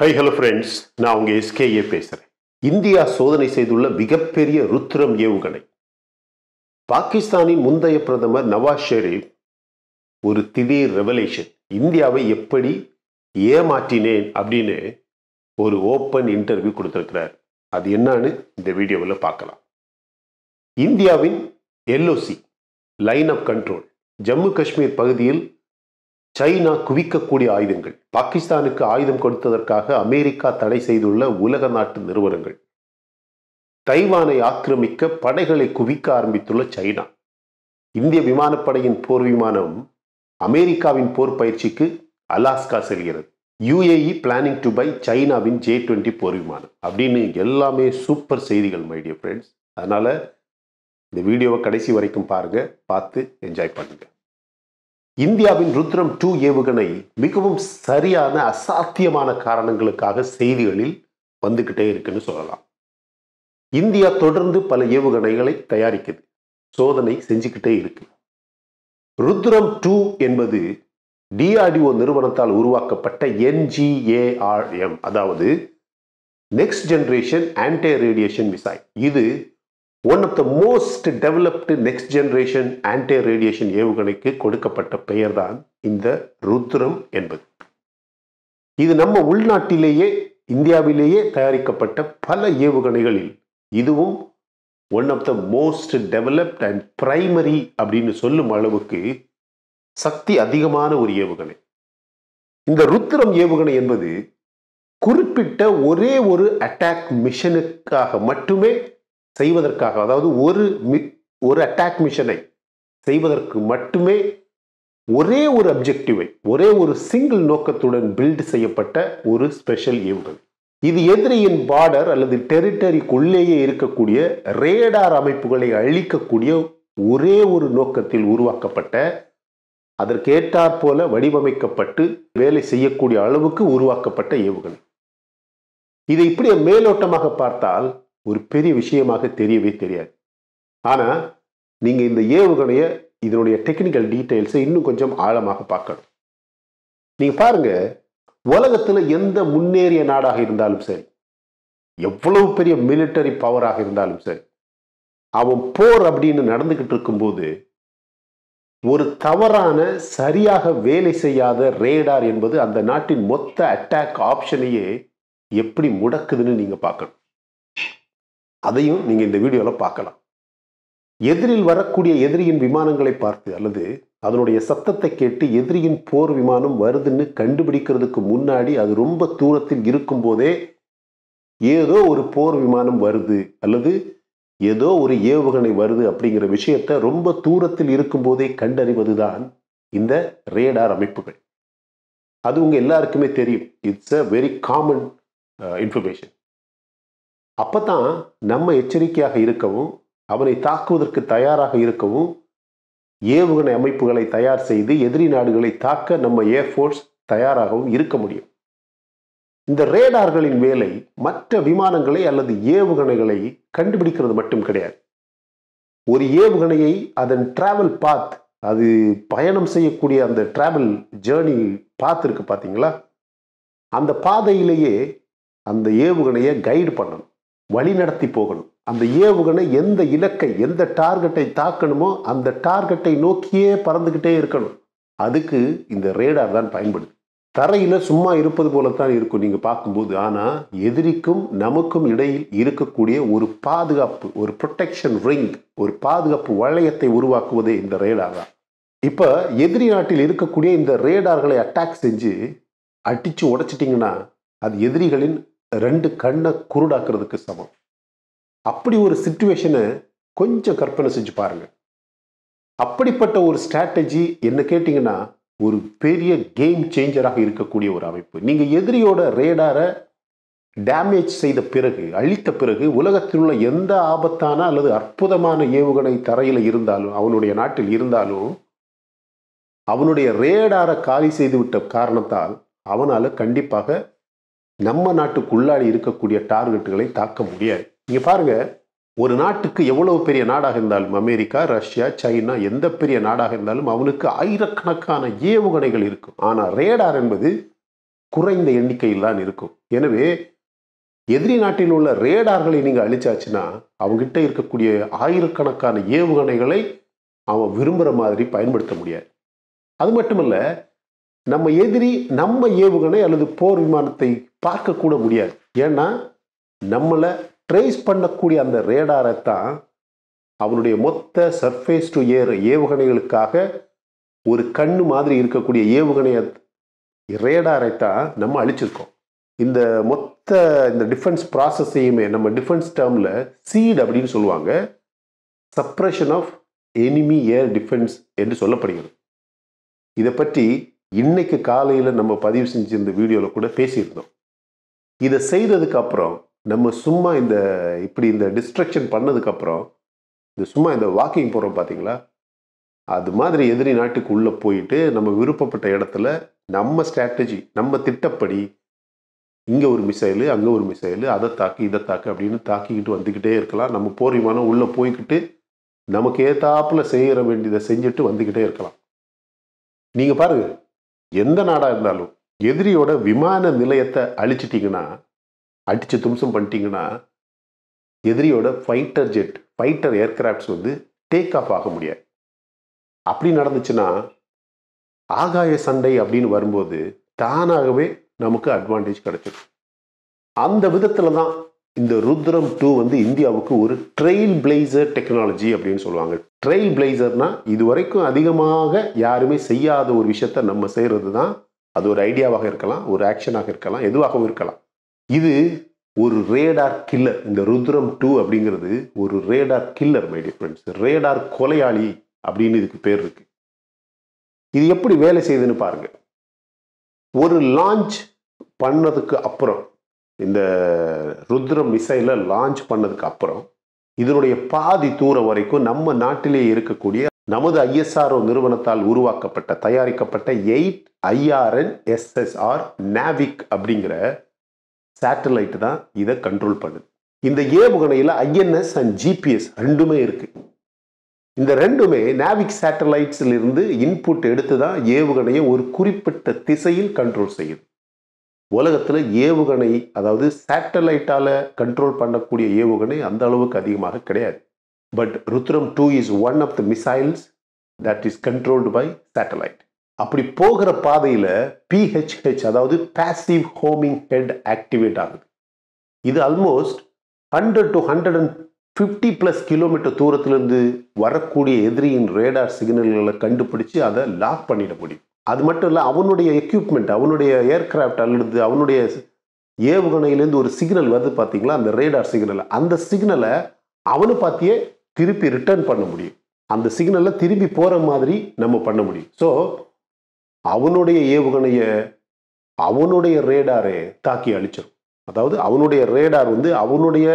High hello friends நான் உங்கள் SKA பேசுகிறேன் இந்தியா சோதனை செய்துள்ள மிகப்பெரிய ருத்ரம் ஏவுகணை பாகிஸ்தானின் முந்தைய பிரதமர் நவாஸ் ஷெரீப் ஒரு திடீர் ரெவலேஷன் இந்தியாவை எப்படி ஏமாற்றினேன் அப்படின்னு ஒரு ஓப்பன் இன்டர்வியூ கொடுத்துருக்கிறார் அது என்னன்னு இந்த வீடியோவில் பார்க்கலாம் இந்தியாவின் LOC line of control Jammu Kashmir பகுதியில் சைனா குவிக்கக்கூடிய ஆயுதங்கள் பாகிஸ்தானுக்கு ஆயுதம் கொடுத்ததற்காக அமெரிக்கா தடை செய்துள்ள உலக நாட்டு நிறுவனங்கள் தைவானை ஆக்கிரமிக்க படைகளை குவிக்க ஆரம்பித்துள்ள சைனா இந்திய விமானப்படையின் போர் விமானம் அமெரிக்காவின் போர் பயிற்சிக்கு அலாஸ்கா செல்கிறது யுஏஇ பிளானிங் டு பை சைனாவின் ஜே டுவெண்ட்டி போர் விமானம் அப்படின்னு எல்லாமே சூப்பர் செய்திகள் மைடியர் ஃப்ரெண்ட்ஸ் அதனால் இந்த வீடியோவை கடைசி வரைக்கும் பாருங்க பார்த்து என்ஜாய் பண்ணுங்க இந்தியாவின் ருத்ரம் டூ ஏவுகணை மிகவும் சரியான அசாத்தியமான காரணங்களுக்காக செய்திகளில் வந்துக்கிட்டே இருக்குன்னு சொல்லலாம் இந்தியா தொடர்ந்து பல ஏவுகணைகளை தயாரிக்குது சோதனை செஞ்சுக்கிட்டே இருக்கு ருத்ரம் டூ என்பது டிஆர்டிஓ நிறுவனத்தால் உருவாக்கப்பட்ட என்ஜிஏஆர்எம் அதாவது next generation anti radiation missile இது one of the most developed next generation anti radiation ஏவுகணைக்கு கொடுக்கப்பட்ட பெயர்தான் இந்த ருத்ரம் என்பது இது நம்ம உள்நாட்டிலேயே இந்தியாவிலேயே தயாரிக்கப்பட்ட பல ஏவுகணைகளில் இதுவும் one of the most developed and primary அப்படின்னு சொல்லும் அளவுக்கு சக்தி அதிகமான ஒரு ஏவுகணை இந்த ருத்ரம் ஏவுகணை என்பது குறிப்பிட்ட ஒரே ஒரு அட்டாக் மிஷனுக்காக மட்டுமே செய்வதற்காக அதாவது ஒரு மி ஒரு அட்டாக் மிஷனை செய்வதற்கு மட்டுமே ஒரே ஒரு அப்ஜெக்டிவை ஒரே ஒரு சிங்கிள் நோக்கத்துடன் பில்ட் செய்யப்பட்ட ஒரு ஸ்பெஷல் ஏவுகணை இது எதிரியின் பார்டர் அல்லது டெரிட்டரிக்குள்ளேயே இருக்கக்கூடிய ரேடார் அமைப்புகளை அழிக்கக்கூடிய ஒரே ஒரு நோக்கத்தில் உருவாக்கப்பட்ட அதற்கேற்றாற் போல வடிவமைக்கப்பட்டு வேலை செய்யக்கூடிய அளவுக்கு உருவாக்கப்பட்ட ஏவுகணை இதை இப்படி மேலோட்டமாக பார்த்தால் ஒரு பெரிய விஷயமாக தெரியவே தெரியாது ஆனால் நீங்கள் இந்த ஏவுகணையை இதனுடைய டெக்னிக்கல் டீட்டெயில்ஸை இன்னும் கொஞ்சம் ஆழமாக பார்க்கணும் நீங்கள் பாருங்கள் உலகத்தில் எந்த முன்னேறிய நாடாக இருந்தாலும் சரி எவ்வளவு பெரிய மிலிட்டரி பவராக இருந்தாலும் சரி அவன் போர் அப்படின்னு நடந்துக்கிட்டு இருக்கும்போது ஒரு தவறான சரியாக வேலை செய்யாத ரேடார் என்பது அந்த நாட்டின் மொத்த அட்டாக் ஆப்ஷனையே எப்படி முடக்குதுன்னு நீங்கள் பார்க்கணும் அதையும் நீங்கள் இந்த வீடியோவில் பார்க்கலாம் எதிரில் வரக்கூடிய எதிரியின் விமானங்களை பார்த்து அல்லது அதனுடைய சத்தத்தை கேட்டு எதிரியின் போர் விமானம் வருதுன்னு கண்டுபிடிக்கிறதுக்கு முன்னாடி அது ரொம்ப தூரத்தில் இருக்கும்போதே ஏதோ ஒரு போர் விமானம் வருது அல்லது ஏதோ ஒரு ஏவுகணை வருது அப்படிங்கிற விஷயத்த ரொம்ப தூரத்தில் இருக்கும்போதே கண்டறிவது தான் இந்த ரேடார் அமைப்புகள் அது உங்கள் எல்லாருக்குமே தெரியும் it's a very common information அப்போ தான் நம்ம எச்சரிக்கையாக இருக்கவும் அவனை தாக்குவதற்கு தயாராக இருக்கவும் ஏவுகணை அமைப்புகளை தயார் செய்து எதிரி நாடுகளை தாக்க நம்ம ஏர்ஃபோர்ஸ் தயாராகவும் இருக்க முடியும் இந்த ரேடார்களின் வேலை மற்ற விமானங்களை அல்லது ஏவுகணைகளை கண்டுபிடிக்கிறது மட்டும் கிடையாது ஒரு ஏவுகணையை அதன் டிராவல் பாத் அது பயணம் செய்யக்கூடிய அந்த டிராவல் ஜேர்னி பாத் இருக்கு பார்த்தீங்களா அந்த பாதையிலேயே அந்த ஏவுகணையை கைடு பண்ணணும் வழிநடத்தி போகணும் அந்த ஏவுகணை எந்த இலக்கை எந்த டார்கெட்டை தாக்கணுமோ அந்த டார்கெட்டை நோக்கியே பறந்துக்கிட்டே இருக்கணும் அதுக்கு இந்த ரேடார் தான் பயன்படுது தரையில் சும்மா இருப்பது போலத்தான் இருக்கும் நீங்கள் பார்க்கும்போது ஆனால் எதிரிக்கும் நமக்கும் இடையில் இருக்கக்கூடிய ஒரு பாதுகாப்பு ஒரு ப்ரொடெக்ஷன் ரிங் ஒரு பாதுகாப்பு வளையத்தை உருவாக்குவதே இந்த ரேடார் தான் இப்போ எதிரி நாட்டில் இருக்கக்கூடிய இந்த ரேடார்களை அட்டாக் செஞ்சு அடித்து உடைச்சிட்டிங்கன்னா அது எதிரிகளின் ரெண்டு கண்ணை குருடாக்குறதுக்கு சமம் அப்படி ஒரு சுச்சுவேஷனை கொஞ்சம் கற்பனை செஞ்சு பாருங்க அப்படிப்பட்ட ஒரு ஸ்ட்ராட்டஜி என்ன கேட்டிங்கன்னா ஒரு பெரிய கேம் சேஞ்சராக இருக்கக்கூடிய ஒரு அமைப்பு நீங்கள் எதிரியோட ரேடாரை டேமேஜ் செய்த பிறகு அழித்த பிறகு உலகத்தில் உள்ள எந்த ஆபத்தான அல்லது அற்புதமான ஏவுகணை தரையில் இருந்தாலும் அவனுடைய நாட்டில் இருந்தாலும் அவனுடைய ரேடாரை காலி செய்துவிட்ட காரணத்தால் அவனால் கண்டிப்பாக நம்ம நாட்டுக்குள்ளாடி இருக்கக்கூடிய டார்கெட்டுகளை தாக்க முடியாது நீங்கள் பாருங்க ஒரு நாட்டுக்கு எவ்வளவு பெரிய நாடாக இருந்தாலும் அமெரிக்கா ரஷ்யா சைனா எந்த பெரிய நாடாக இருந்தாலும் அவனுக்கு ஆயிரக்கணக்கான ஏவுகணைகள் இருக்கும் ஆனால் ரேடார் என்பது குறைந்த எண்ணிக்கையில் தான் இருக்கும் எனவே எதிரி நாட்டில் உள்ள ரேடார்களை நீங்கள் அழிச்சாச்சுன்னா அவங்ககிட்ட இருக்கக்கூடிய ஆயிரக்கணக்கான ஏவுகணைகளை அவன் விரும்புகிற மாதிரி பயன்படுத்த முடியாது அது மட்டுமல்ல நம்ம எதிரி நம்ம ஏவுகணை அல்லது போர் விமானத்தை பார்க்கக்கூட முடியாது ஏன்னா நம்மளை ட்ரேஸ் பண்ணக்கூடிய அந்த ரேடாரை தான் அவனுடைய மொத்த சர்ஃபேஸ் டு ஏர் ஏவுகணைகளுக்காக ஒரு கண்ணு மாதிரி இருக்கக்கூடிய ஏவுகணையை ரேடாரை தான் நம்ம அழிச்சிருக்கோம் இந்த மொத்த இந்த டிஃபென்ஸ் ப்ராசஸையுமே நம்ம டிஃபென்ஸ் டேர்மில் சீட் அப்படின்னு சொல்லுவாங்க suppression of enemy air defence என்று சொல்லப்படுகிறது இதை பற்றி இன்னைக்கு காலையில் நம்ம பதிவு செஞ்சிருந்த வீடியோவில் கூட பேசியிருந்தோம் இதை செய்ததுக்கு அப்புறம் நம்ம சும்மா இந்த இப்படி இந்த டிஸ்ட்ரக்ஷன் பண்ணதுக்கப்புறம் இந்த சும்மா இந்த வாக்கிங் போகிறோம் பார்த்தீங்களா அது மாதிரி எதிரி நாட்டுக்கு உள்ளே போயிட்டு நம்ம விருப்பப்பட்ட இடத்துல நம்ம ஸ்ட்ராட்டஜி நம்ம திட்டப்படி இங்கே ஒரு மிசைலு அங்கே ஒரு மிசைலு அதை தாக்கு இதை தாக்கு அப்படின்னு தாக்கிக்கிட்டு வந்துக்கிட்டே இருக்கலாம் நம்ம போர் விமானம் உள்ளே போய்கிட்டு நமக்கு ஏத்தாப்பில் செய்கிற வேண்டியதை செஞ்சுட்டு வந்துக்கிட்டே இருக்கலாம் நீங்கள் பாருங்கள் எந்த நாடாக இருந்தாலும் எதிரியோட விமான நிலையத்தை அழிச்சிட்டிங்கன்னா அடித்து தும்சம் பண்ணிட்டீங்கன்னா எதிரியோட ஃபைட்டர் ஜெட் ஃபைட்டர் ஏர்கிராஃப்ட்ஸ் வந்து டேக் ஆஃப் ஆக முடியாது அப்படி நடந்துச்சுன்னா ஆகாய சண்டை அப்படின்னு வரும்போது தானாகவே நமக்கு அட்வான்டேஜ் கிடைச்சிடும் அந்த விதத்தில் தான் இந்த ருத்ரம் டூ வந்து இந்தியாவுக்கு ஒரு ட்ரெயில் பிளேசர் டெக்னாலஜி அப்படின்னு சொல்லுவாங்க ட்ரெயில் பிளேசர்னா இது வரைக்கும் அதிகமாக யாருமே செய்யாத ஒரு விஷயத்த நம்ம செய்கிறது தான் அது ஒரு ஐடியாவாக இருக்கலாம் ஒரு ஆக்ஷனாக இருக்கலாம் எதுவாகவும் இருக்கலாம் இது ஒரு ரேடார் கில்லர் இந்த ருத்ரம் டூ அப்படிங்கிறது ஒரு radar killer my dear friends radar கொலையாளி அப்படின்னு இதுக்கு பேர் இருக்கு இது எப்படி வேலை செய்யுதுன்னு பாருங்க ஒரு லான்ச் பண்ணதுக்கு அப்புறம் இந்த ருத்ர மிசைலை லான்ச் பண்ணதுக்கு அப்புறம் இதனுடைய பாதி தூரம் வரைக்கும் நம்ம நாட்டிலே இருக்கக்கூடிய நமது ஐஎஸ்ஆர்ஓ நிறுவனத்தால் உருவாக்கப்பட்ட தயாரிக்கப்பட்ட எயிட் ஐஆர்என் எஸ்எஸ்ஆர் நாவிக் அப்படிங்கிற சேட்டலைட் தான் இதை கண்ட்ரோல் பண்ணுது இந்த ஏவுகணையில் ஐஎன்எஸ் அண்ட் ஜிபிஎஸ் ரெண்டுமே இருக்குது இந்த ரெண்டுமே நாவிக் இருந்து இன்புட் எடுத்து தான் ஏவுகணையை ஒரு குறிப்பிட்ட திசையில் கண்ட்ரோல் செய்யுது உலகத்தில் ஏவுகணை அதாவது சேட்டலைட்டால் கண்ட்ரோல் பண்ணக்கூடிய ஏவுகணை அந்த அளவுக்கு அதிகமாக கிடையாது but Rudram two is one of the missiles that is controlled by satellite அப்படி போகிற பாதையில் பிஹெச்ஹெச் அதாவது பேசிவ் ஹோமிங் ஹெட் ஆக்டிவேட் ஆகுது இது almost hundred to hundred and fifty plus kilometre தூரத்திலிருந்து வரக்கூடிய எதிரியின் ரேடார் சிக்னல்களை கண்டுபிடிச்சி அதை லாக் பண்ணிட முடியும் அது மட்டும் இல்லை அவனுடைய எக்யூப்மெண்ட் அவனுடைய ஏர்கிராஃப்ட் அல்லது அவனுடைய ஏவுகணையிலேருந்து ஒரு சிக்னல் வந்து பார்த்தீங்களா அந்த ரேடார் சிக்னல் அந்த சிக்னலை அவனு பார்த்தியே திருப்பி ரிட்டர்ன் பண்ண முடியும் அந்த சிக்னலில் திரும்பி போகிற மாதிரி நம்ம பண்ண முடியும் ஸோ அவனுடைய ஏவுகணையை அவனுடைய ரேடாரை தாக்கி அழிச்சிடும் அதாவது அவனுடைய ரேடார் வந்து அவனுடைய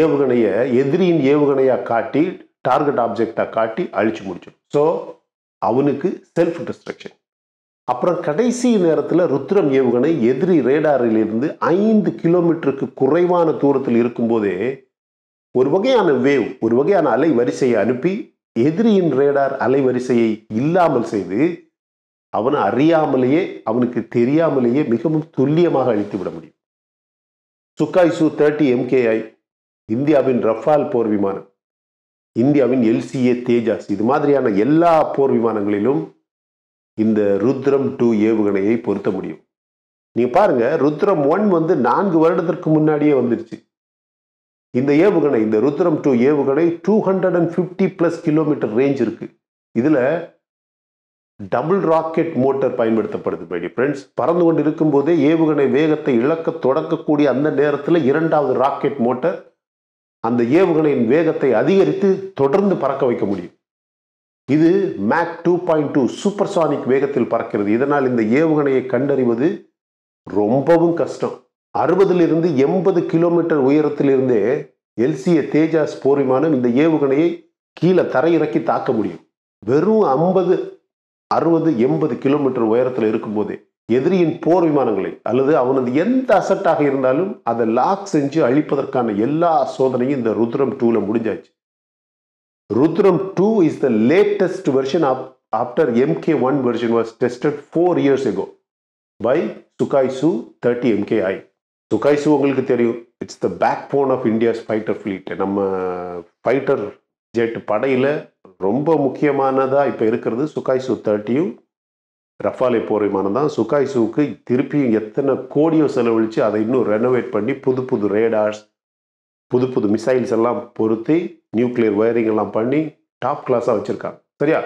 ஏவுகணையை எதிரியின் ஏவுகணையாக காட்டி டார்கெட் ஆப்ஜெக்டாக காட்டி அழிச்சு முடிச்சிடும் ஸோ அவனுக்கு செல்ஃப் டிஸ்ட்ரக்ஷன் அப்புறம் கடைசி நேரத்தில் ருத்ரம் ஏவுகணை எதிரி ரேடாரிலிருந்து ஐந்து கிலோமீட்டருக்கு குறைவான தூரத்தில் இருக்கும்போதே ஒரு வகையான வேவ் ஒரு வகையான அலை வரிசையை அனுப்பி எதிரியின் ரேடார் அலைவரிசையை இல்லாமல் செய்து அவனை அறியாமலேயே அவனுக்கு தெரியாமலேயே மிகவும் துல்லியமாக அழித்து விட முடியும் சுக்காய் சு தேர்ட்டி எம்கேஐ இந்தியாவின் ரஃபால் போர் விமானம் இந்தியாவின் எல்சிஏ தேஜாஸ் இது மாதிரியான எல்லா போர் விமானங்களிலும் இந்த ருத்ரம் டூ ஏவுகணையை பொருத்த முடியும் நீங்கள் பாருங்கள் ருத்ரம் ஒன் வந்து நான்கு வருடத்திற்கு முன்னாடியே வந்துருச்சு இந்த ஏவுகணை இந்த ருத்ரம் டூ ஏவுகணை two hundred and fifty plus kilometre range இருக்குது இதில் டபுள் ராக்கெட் மோட்டர் பயன்படுத்தப்படுது மைடி ஃப்ரெண்ட்ஸ் பறந்து கொண்டு இருக்கும்போதே ஏவுகணை வேகத்தை இழக்க தொடக்கக்கூடிய அந்த நேரத்தில் இரண்டாவது ராக்கெட் மோட்டர் அந்த ஏவுகணையின் வேகத்தை அதிகரித்து தொடர்ந்து பறக்க வைக்க முடியும் இது Mach two point two supersonic வேகத்தில் பறக்கிறது இதனால் இந்த ஏவுகணையை கண்டறிவது ரொம்பவும் கஷ்டம் அறுபதிலிருந்து எண்பது கிலோமீட்டர் உயரத்திலிருந்தே எல்சிஏ தேஜாஸ் போர் விமானம் இந்த ஏவுகணையை கீழே தரையிறக்கி தாக்க முடியும் வெறும் ஐம்பது அறுபது எண்பது கிலோமீட்டர் உயரத்தில் இருக்கும்போதே எதிரியின் போர் விமானங்களை அல்லது அவனது எந்த அசட்டாக இருந்தாலும் அதை லாக் செஞ்சு அழிப்பதற்கான எல்லா சோதனையும் இந்த ருத்ரம் டூவில் முடிஞ்சாச்சு Rudram two is the latest version of after MK one version was tested four years ago by Sukhoi Su thirty I Sukhoi Su உங்களுக்கு தெரியும் it's the backbone of India's fighter fleet நம்ம fighter jet படையில் ரொம்ப முக்கியமானதாக இப்போ இருக்கிறது Sukhoi சு தேர்ட்டியும் Rafale போர் விமானம் தான் சுகாய் சூக்கு திருப்பியும் எத்தனை கோடியோ செலவழித்து அதை இன்னும் ரெனோவேட் பண்ணி புது புது ரேடார்ஸ் புது புது மிசைல்ஸ் எல்லாம் பொருத்தி நியூக்ளியர் ஒயரிங் எல்லாம் பண்ணி டாப் கிளாஸாக வச்சுருக்காங்க சரியா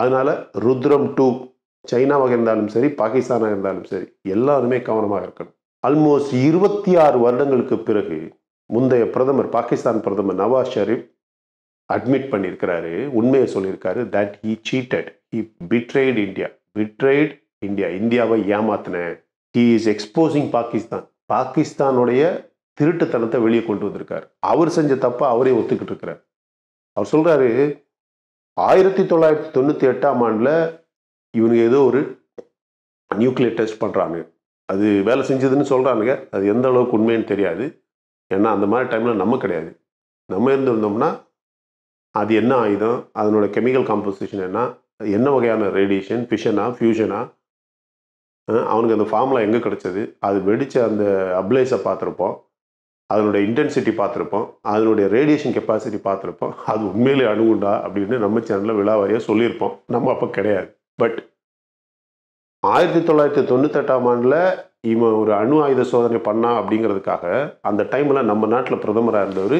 அதனால் ருத்ரம் டூ சைனாவாக இருந்தாலும் சரி பாகிஸ்தானாக இருந்தாலும் சரி எல்லாருமே கவனமாக இருக்கணும் ஆல்மோஸ்ட் இருபத்தி ஆறு வருடங்களுக்கு பிறகு முந்தைய பிரதமர் பாகிஸ்தான் பிரதமர் நவாஸ் ஷெரீப் அட்மிட் பண்ணியிருக்கிறாரு உண்மையை சொல்லியிருக்காரு that he cheated he betrayed India betrayed India இந்தியாவை ஏமாத்தினேன் ஹி இஸ் எக்ஸ்போசிங் பாகிஸ்தான் பாகிஸ்தானுடைய திருட்டுத்தனத்தை வெளியே கொண்டு வந்திருக்கார் அவர் செஞ்ச தப்பா அவரே ஒத்துக்கிட்டு இருக்கிறார் அவர் சொல்றாரு ஆயிரத்தி தொள்ளாயிரத்தி தொண்ணூற்றி எட்டாம் ஆண்டில் இவனுக்கு ஏதோ ஒரு நியூக்ளியர் டெஸ்ட் பண்ணுறாங்க அது வேலை செஞ்சதுன்னு சொல்கிறானுங்க அது எந்த அளவுக்கு உண்மைன்னு தெரியாது ஏன்னா அந்த மாதிரி டைமில் நம்ம கிடையாது நம்ம இருந்திருந்தோம்னா அது என்ன ஆயுதம் அதனோட கெமிக்கல் காம்போசிஷன் என்ன என்ன வகையான ரேடியேஷன் ஃபிஷனா ஃபியூஷனா அவனுக்கு அந்த ஃபார்முலா எங்கே கிடச்சது அது வெடித்த அந்த அப்ளைஸை பார்த்துருப்போம் அதனுடைய இன்டென்சிட்டி பார்த்துருப்போம் அதனுடைய ரேடியேஷன் கெப்பாசிட்டி பார்த்துருப்போம் அது உண்மையிலே அணுகுண்டா அப்படின்னு நம்ம சேனலில் விழாவாரியாக சொல்லியிருப்போம் நம்ம அப்போ கிடையாது பட் ஆயிரத்தி தொள்ளாயிரத்தி தொண்ணூத்தெட்டாம் ஆண்டில் இவன் ஒரு அணு ஆயுத சோதனை பண்ணா அப்படிங்கிறதுக்காக அந்த டைமில் நம்ம நாட்டில் பிரதமராக இருந்தவர்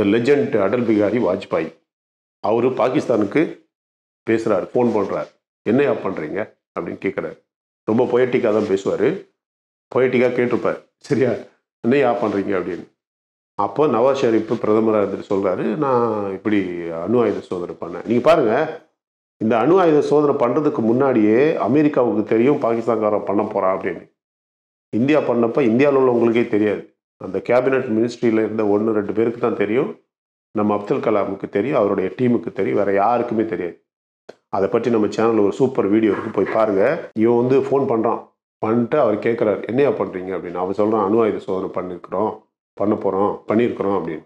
த லெஜண்ட் அடல் பிகாரி வாஜ்பாய் அவர் பாகிஸ்தானுக்கு பேசுகிறாரு ஃபோன் பண்ணுறாரு என்னையா பண்ணுறீங்க அப்படின்னு கேட்குறாரு ரொம்ப பொயட்டிக்காக தான் பேசுவார் பொயட்டிக்காக கேட்டிருப்பார் சரியா யா பண்ணுறீங்க அப்படின்னு அப்போ நவாஸ் ஷெரீஃப் பிரதமராக இருந்துட்டு சொல்கிறாரு நான் இப்படி அணு ஆயுத சோதனை பண்ணேன் நீங்கள் பாருங்கள் இந்த அணு ஆயுத சோதனை பண்ணுறதுக்கு முன்னாடியே அமெரிக்காவுக்கு தெரியும் பாகிஸ்தான்காரன் பண்ண போகிறான் அப்படின்னு இந்தியா பண்ணப்போ இந்தியாவில் உள்ளவங்களுக்கே தெரியாது அந்த கேபினட் மினிஸ்ட்ரியில் இருந்த ஒன்று ரெண்டு பேருக்கு தான் தெரியும் நம்ம அப்துல் கலாமுக்கு தெரியும் அவருடைய டீமுக்கு தெரியும் வேறு யாருக்குமே தெரியாது அதை பற்றி நம்ம சேனலில் ஒரு சூப்பர் வீடியோ இருக்குது போய் பாருங்கள் இவன் வந்து ஃபோன் பண்ணுறான் பண்ணிட்டு அவர் கேட்குறாரு என்னையா பண்ணுறீங்க அப்படின்னு அவர் சொல்கிறான் ஆயுத சோதனை பண்ணியிருக்கிறோம் பண்ண போகிறோம் பண்ணியிருக்கிறோம் அப்படின்னு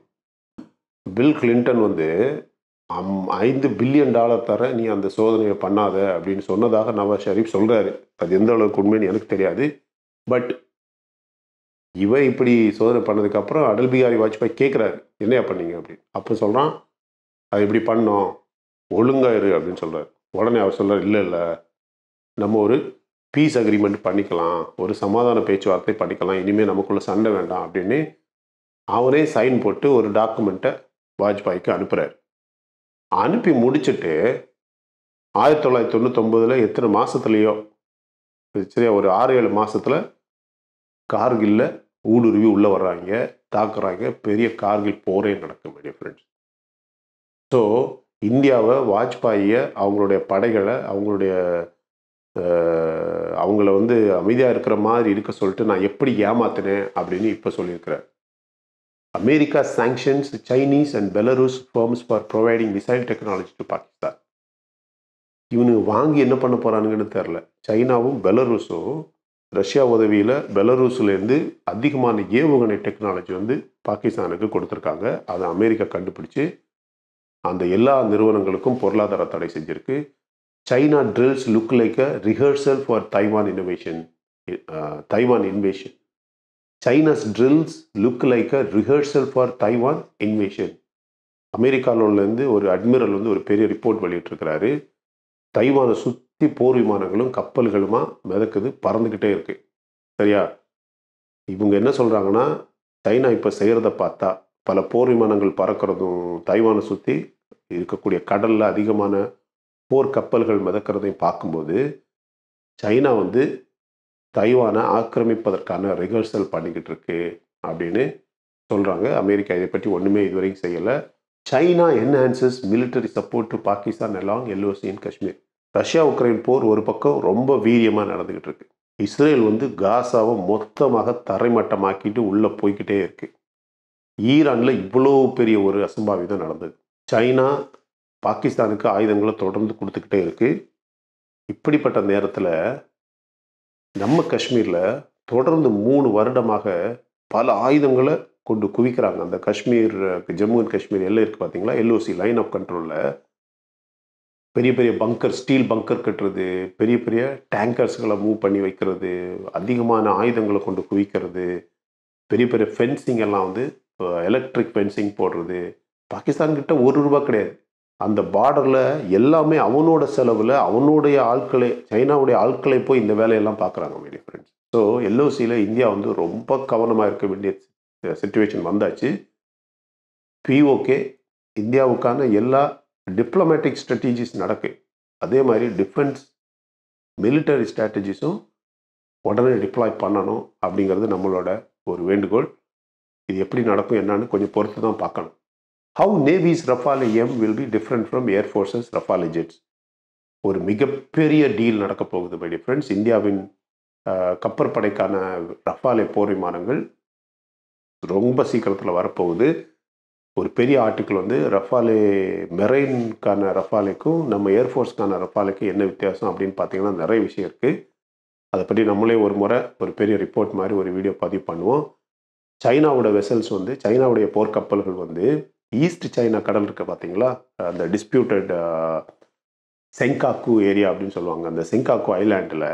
பில் கிளின்டன் வந்து அம் ஐந்து பில்லியன் டாலர் தர நீ அந்த சோதனையை பண்ணாத அப்படின்னு சொன்னதாக நவாஸ் ஷரீப் சொல்கிறாரு அது எந்த அளவுக்கு உண்மைன்னு எனக்கு தெரியாது பட் இவன் இப்படி சோதனை பண்ணதுக்கப்புறம் அடல் பிகாரி வாஜ்பாய் கேட்குறாரு என்னையா பண்ணீங்க அப்படின்னு அப்போ சொல்கிறான் அது இப்படி பண்ணோம் ஒழுங்காயிரு அப்படின்னு சொல்கிறாரு உடனே அவர் சொல்கிறார் இல்லை இல்லை நம்ம ஒரு பீஸ் அக்ரிமெண்ட் பண்ணிக்கலாம் ஒரு சமாதான பேச்சுவார்த்தை பண்ணிக்கலாம் இனிமேல் நமக்குள்ள சண்டை வேண்டாம் அப்படின்னு அவரே சைன் போட்டு ஒரு டாக்குமெண்ட்டை வாஜ்பாய்க்கு அனுப்புகிறார் அனுப்பி முடிச்சுட்டு ஆயிரத்தி தொள்ளாயிரத்தி தொண்ணூத்தொம்பதில் எத்தனை மாதத்துலேயோ சரியா ஒரு ஆறு ஏழு மாதத்தில் கார்கில்ல ஊடுருவி உள்ளே வர்றாங்க தாக்குறாங்க பெரிய கார்கில் போரே நடக்கும் ஃப்ரெண்ட்ஸ் ஸோ இந்தியாவை வாஜ்பாயியை அவங்களுடைய படைகளை அவங்களுடைய அவங்கள வந்து அமைதியாக இருக்கிற மாதிரி இருக்க சொல்லிட்டு நான் எப்படி ஏமாத்தினேன் அப்படின்னு இப்போ சொல்லியிருக்கிறார் America sanctions Chinese and Belarus firms for providing missile technology to Pakistan இவனு வாங்கி என்ன பண்ண போகிறானுங்கன்னு தெரில சைனாவும் பெலரூஸும் ரஷ்யா உதவியில் பெலரூஸ்லேருந்து அதிகமான ஏவுகணை டெக்னாலஜி வந்து பாகிஸ்தானுக்கு கொடுத்துருக்காங்க அதை அமெரிக்கா கண்டுபிடிச்சி அந்த எல்லா நிறுவனங்களுக்கும் பொருளாதார தடை செஞ்சிருக்கு China drills look like a rehearsal for Taiwan innovation Taiwan invasion China's drills look like a rehearsal for Taiwan invasion அமெரிக்காவிலேருந்து ஒரு அட்மிரல் வந்து ஒரு பெரிய ரிப்போர்ட் வெளியிட்டிருக்கிறாரு தைவானை சுற்றி போர் விமானங்களும் கப்பல்களுமா மிதக்குது பறந்துக்கிட்டே இருக்குது சரியா இவங்க என்ன சொல்கிறாங்கன்னா சைனா இப்போ செய்கிறத பார்த்தா பல போர் விமானங்கள் பறக்கிறதும் தைவானை சுற்றி இருக்கக்கூடிய கடலில் அதிகமான போர் கப்பல்கள் மிதக்கிறதையும் பார்க்கும்போது சைனா வந்து தைவானை ஆக்கிரமிப்பதற்கான ரிஹர்சல் பண்ணிக்கிட்டு இருக்கு அப்படின்னு சொல்கிறாங்க அமெரிக்கா இதை பற்றி ஒன்றுமே இதுவரைக்கும் செய்யலை China enhances military support to Pakistan along LOC in Kashmir Russia Ukraine போர் ஒரு பக்கம் ரொம்ப வீரியமாக நடந்துக்கிட்டு இருக்கு இஸ்ரேல் வந்து காசாவை மொத்தமாக தரைமட்டமாக்கிட்டு உள்ளே போய்கிட்டே இருக்குது ஈரானில் இவ்வளோ பெரிய ஒரு அசம்பாவிதம் நடந்தது சைனா பாகிஸ்தானுக்கு ஆயுதங்களை தொடர்ந்து கொடுத்துக்கிட்டே இருக்குது இப்படிப்பட்ட நேரத்தில் நம்ம காஷ்மீரில் தொடர்ந்து மூணு வருடமாக பல ஆயுதங்களை கொண்டு குவிக்கிறாங்க அந்த காஷ்மீர் ஜம்மு அண்ட் காஷ்மீர் எல்லை இருக்குது பார்த்தீங்களா எல்ஓசி லைன் ஆஃப் கண்ட்ரோலில் பெரிய பெரிய பங்கர் ஸ்டீல் பங்கர் கட்டுறது பெரிய பெரிய டேங்கர்ஸ்களை மூவ் பண்ணி வைக்கிறது அதிகமான ஆயுதங்களை கொண்டு குவிக்கிறது பெரிய பெரிய ஃபென்சிங் எல்லாம் வந்து இப்போ எலக்ட்ரிக் ஃபென்சிங் போடுறது பாகிஸ்தான்கிட்ட ஒரு ரூபா கிடையாது அந்த பார்டரில் எல்லாமே அவனோட செலவில் அவனுடைய ஆட்களை சைனாவுடைய ஆட்களை போய் இந்த வேலையெல்லாம் பார்க்குறாங்க மீடிய ஃப்ரெண்ட்ஸ் ஸோ எல்ஓசியில் இந்தியா வந்து ரொம்ப கவனமாக இருக்க வேண்டிய சுச்சுவேஷன் வந்தாச்சு பிஓகே இந்தியாவுக்கான எல்லா டிப்ளமேட்டிக் ஸ்ட்ராட்டஜிஸ் நடக்கு அதே மாதிரி டிஃபென்ஸ் மிலிட்டரி ஸ்ட்ராட்டஜிஸும் உடனே டிப்ளாய் பண்ணணும் அப்படிங்கிறது நம்மளோட ஒரு வேண்டுகோள் இது எப்படி நடக்கும் என்னன்னு கொஞ்சம் பொறுத்து தான் பார்க்கணும் how Navy's Rafale M will be different from air forces Rafale jets ஒரு மிகப்பெரிய டீல் நடக்க போகுது பை ஃப்ரெண்ட்ஸ் இந்தியாவின் கப்பற்படைக்கான ரஃபாலே போர் விமானங்கள் ரொம்ப சீக்கிரத்தில் வரப்போகுது ஒரு பெரிய ஆர்டிக்கல் வந்து ரஃபாலே மெரெயின்கான ரஃபாலேக்கும் நம்ம ஏர்ஃபோர்ஸ்க்கான ரஃபாலேக்கும் என்ன வித்தியாசம் அப்படின்னு பார்த்தீங்கன்னா நிறைய விஷயம் இருக்குது அதை பற்றி நம்மளே ஒரு முறை ஒரு பெரிய ரிப்போர்ட் மாதிரி ஒரு வீடியோ பதிவு பண்ணுவோம் சைனாவோட வெசல்ஸ் வந்து சைனாவுடைய போர்க்கப்பல்கள் வந்து ஈஸ்ட் சைனா கடல் இருக்க பார்த்தீங்களா அந்த டிஸ்பியூட்டட் செங்காக்கு ஏரியா அப்படின்னு சொல்லுவாங்க அந்த செங்காக்கு ஐலாண்டில்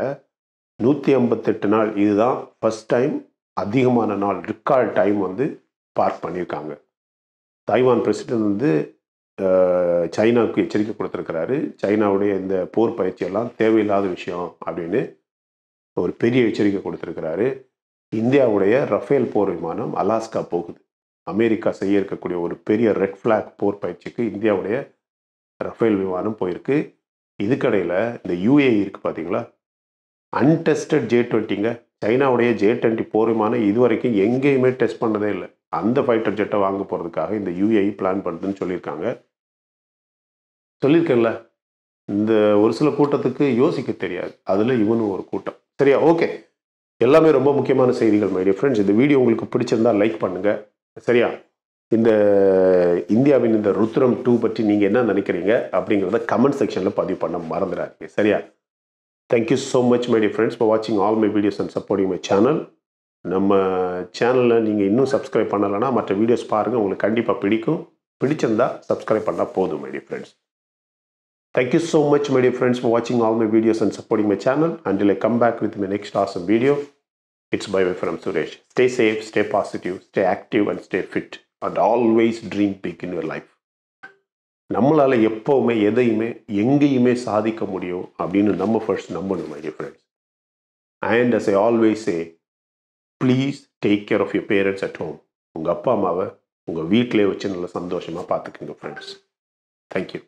நூற்றி ஐம்பத்தெட்டு நாள் இதுதான் ஃபஸ்ட் டைம் அதிகமான நாள் ரிக்கார்ட் டைம் வந்து பார்க் பண்ணியிருக்காங்க தைவான் பிரசிடென்ட் வந்து சைனாவுக்கு எச்சரிக்கை கொடுத்துருக்கிறாரு சைனாவுடைய இந்த போர் பயிற்சியெல்லாம் தேவையில்லாத விஷயம் அப்படின்னு ஒரு பெரிய எச்சரிக்கை கொடுத்துருக்கிறாரு இந்தியாவுடைய ரஃபேல் போர் விமானம் அலாஸ்கா போகுது அமெரிக்கா செய்ய இருக்கக்கூடிய ஒரு பெரிய ரெட் ஃப்ளாக் போர் பயிற்சிக்கு இந்தியாவுடைய ரஃபேல் விமானம் போயிருக்கு இதுக்கடையில் இந்த யூஏ e இருக்குது பார்த்தீங்களா அன்டெஸ்டட் ஜே டுவெண்ட்டிங்க சைனாவுடைய ஜே டுவெண்ட்டி போர் விமானம் இது வரைக்கும் எங்கேயுமே டெஸ்ட் பண்ணதே இல்லை அந்த ஃபைட்டர் ஜெட்டை வாங்க போகிறதுக்காக இந்த யூஏஇ பிளான் e பண்ணுதுன்னு சொல்லியிருக்காங்க சொல்லியிருக்கேன்ல இந்த ஒரு சில கூட்டத்துக்கு யோசிக்க தெரியாது அதில் இவனும் ஒரு கூட்டம் சரியா ஓகே எல்லாமே ரொம்ப முக்கியமான செய்திகள் மைடிய ஃப்ரெண்ட்ஸ் இந்த வீடியோ உங்களுக்கு பிடிச்சிருந்தா லைக் பண்ணுங்கள் சரியா இந்த இந்தியாவின் இந்த ருத்ரம் டூ பற்றி நீங்கள் என்ன நினைக்கிறீங்க அப்படிங்கிறத கமெண்ட் செக்ஷனில் பதிவு பண்ண மறந்துடாதீங்க சரியா thank you so much my friends for வாட்சிங் all my videos and supporting my channel நம்ம சேனலில் நீங்கள் இன்னும் சப்ஸ்கிரைப் பண்ணலைன்னா மற்ற வீடியோஸ் பாருங்கள் உங்களுக்கு கண்டிப்பாக பிடிக்கும் பிடிச்சிருந்தா சப்ஸ்கிரைப் பண்ணால் போதும் my dear friends Thank you so much, my dear friends, for watching all my videos and supporting my channel. Until I come back with my next awesome video, it's bye bye from Suresh. Stay safe, stay positive, stay active, and stay fit. And always dream big in your life. நம்மளால் எப்போவுமே எதையுமே எங்கேயுமே சாதிக்க முடியும் அப்படின்னு நம்ம first நம்பணும் my friends and as I always ஏ please take care of your parents at home உங்கள் அப்பா அம்மாவை உங்கள் வீட்டிலே வச்சு நல்லா சந்தோஷமாக பார்த்துக்குங்க ஃப்ரெண்ட்ஸ் தேங்க்யூ